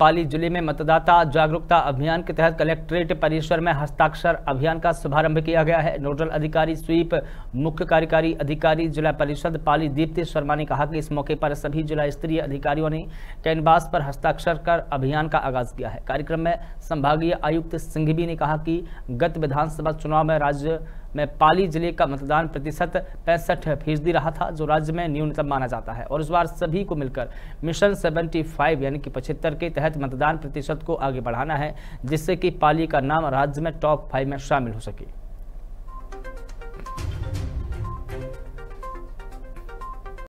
पाली जिले में मतदाता जागरूकता अभियान के तहत कलेक्ट्रेट परिसर में हस्ताक्षर अभियान का शुभारंभ किया गया है नोडल अधिकारी स्वीप मुख्य कार्यकारी अधिकारी जिला परिषद पाली दीप्ति शर्मा ने कहा कि इस मौके पर सभी जिला स्तरीय अधिकारियों ने कैनवास पर हस्ताक्षर कर अभियान का आगाज किया है कार्यक्रम में संभागीय आयुक्त सिंघवी ने कहा कि गत विधानसभा चुनाव में राज्य में पाली जिले का मतदान प्रतिशत पैंसठ फीसदी रहा था जो राज्य में न्यूनतम माना जाता है और इस बार सभी को मिलकर मिशन 75 यानी कि पचहत्तर के तहत मतदान प्रतिशत को आगे बढ़ाना है जिससे कि पाली का नाम राज्य में टॉप फाइव में शामिल हो सके